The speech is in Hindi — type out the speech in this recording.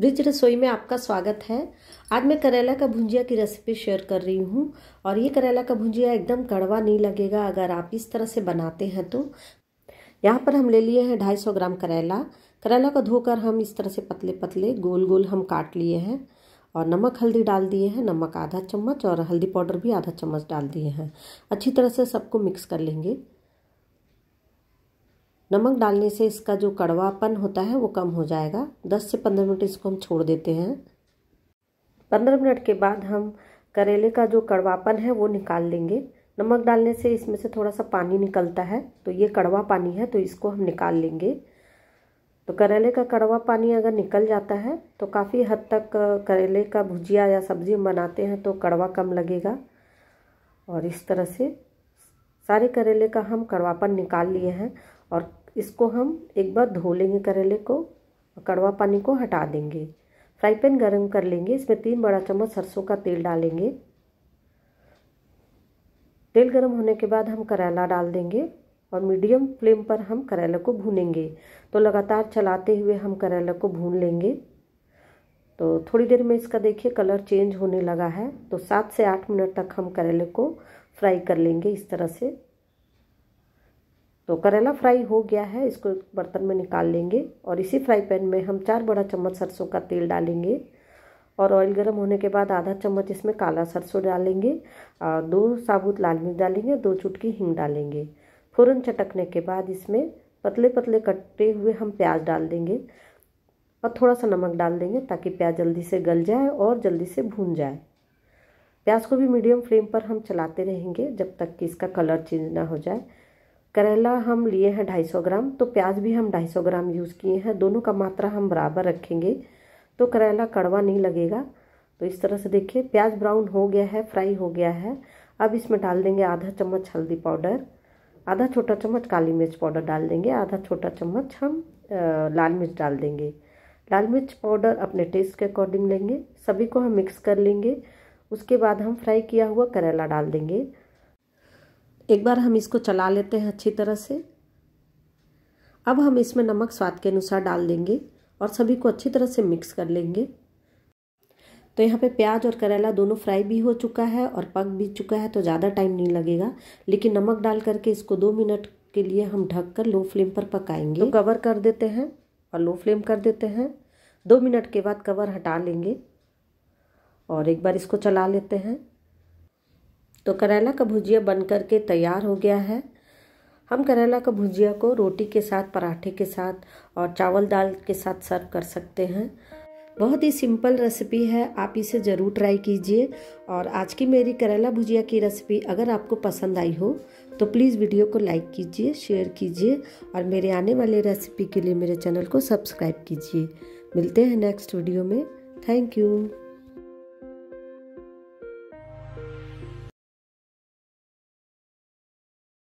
ब्रिज रसोई में आपका स्वागत है आज मैं करेला का भुंजिया की रेसिपी शेयर कर रही हूँ और ये करेला का भुंजिया एकदम कड़वा नहीं लगेगा अगर आप इस तरह से बनाते हैं तो यहाँ पर हम ले लिए हैं 250 ग्राम करेला करेला को धोकर हम इस तरह से पतले पतले गोल गोल हम काट लिए हैं और नमक हल्दी डाल दिए हैं नमक आधा चम्मच और हल्दी पाउडर भी आधा चम्मच डाल दिए हैं अच्छी तरह से सबको मिक्स कर लेंगे नमक डालने से इसका जो कड़वापन होता है वो कम हो जाएगा दस से पंद्रह मिनट इसको हम छोड़ देते हैं पंद्रह मिनट के बाद हम करेले का जो कड़वापन है वो निकाल लेंगे नमक डालने से इसमें से थोड़ा सा पानी निकलता है तो ये कड़वा पानी है तो इसको हम निकाल लेंगे तो करेले का कड़वा पानी अगर निकल जाता है तो काफ़ी हद तक करेले का भुजिया या सब्जी हम बनाते हैं तो कड़वा कम लगेगा और इस तरह से सारे करेले का हम कड़वापन निकाल लिए हैं और इसको हम एक बार धो लेंगे करेले को कड़वा पानी को हटा देंगे फ्राई पैन गर्म कर लेंगे इसमें तीन बड़ा चम्मच सरसों का तेल डालेंगे तेल गर्म होने के बाद हम करेला डाल देंगे और मीडियम फ्लेम पर हम करेले को भूनेंगे तो लगातार चलाते हुए हम करेले को भून लेंगे तो थोड़ी देर में इसका देखिए कलर चेंज होने लगा है तो सात से आठ मिनट तक हम करेले को फ्राई कर लेंगे इस तरह से तो करेला फ्राई हो गया है इसको बर्तन में निकाल लेंगे और इसी फ्राई पैन में हम चार बड़ा चम्मच सरसों का तेल डालेंगे और ऑयल गर्म होने के बाद आधा चम्मच इसमें काला सरसों डालेंगे दो साबुत लाल मिर्च डालेंगे दो चुटकी हिंग डालेंगे फ़ौरन चटकने के बाद इसमें पतले पतले कटे हुए हम प्याज डाल देंगे और थोड़ा सा नमक डाल देंगे ताकि प्याज जल्दी से गल जाए और जल्दी से भून जाए प्याज को भी मीडियम फ्लेम पर हम चलाते रहेंगे जब तक कि इसका कलर चेंज ना हो जाए करेला हम लिए हैं 250 ग्राम तो प्याज भी हम 250 ग्राम यूज़ किए हैं दोनों का मात्रा हम बराबर रखेंगे तो करेला कड़वा नहीं लगेगा तो इस तरह से देखिए प्याज ब्राउन हो गया है फ्राई हो गया है अब इसमें डाल देंगे आधा चम्मच हल्दी पाउडर आधा छोटा चम्मच काली मिर्च पाउडर डाल देंगे आधा छोटा चम्मच हम लाल मिर्च डाल देंगे लाल मिर्च पाउडर अपने टेस्ट के अकॉर्डिंग लेंगे सभी को हम मिक्स कर लेंगे उसके बाद हम फ्राई किया हुआ करेला डाल देंगे एक बार हम इसको चला लेते हैं अच्छी तरह से अब हम इसमें नमक स्वाद के अनुसार डाल देंगे और सभी को अच्छी तरह से मिक्स कर लेंगे तो यहाँ पे प्याज और करेला दोनों फ्राई भी हो चुका है और पक भी चुका है तो ज़्यादा टाइम नहीं लगेगा लेकिन नमक डाल करके इसको दो मिनट के लिए हम ढक कर लो फ्लेम पर पकाएंगे तो कवर कर देते हैं और लो फ्लेम कर देते हैं दो मिनट के बाद कवर हटा लेंगे और एक बार इसको चला लेते हैं तो करेला का भुजिया बन कर के तैयार हो गया है हम करेला का भुजिया को रोटी के साथ पराठे के साथ और चावल दाल के साथ सर्व कर सकते हैं बहुत ही सिंपल रेसिपी है आप इसे ज़रूर ट्राई कीजिए और आज की मेरी करेला भुजिया की रेसिपी अगर आपको पसंद आई हो तो प्लीज़ वीडियो को लाइक कीजिए शेयर कीजिए और मेरे आने वाले रेसिपी के लिए मेरे चैनल को सब्सक्राइब कीजिए मिलते हैं नेक्स्ट वीडियो में थैंक यू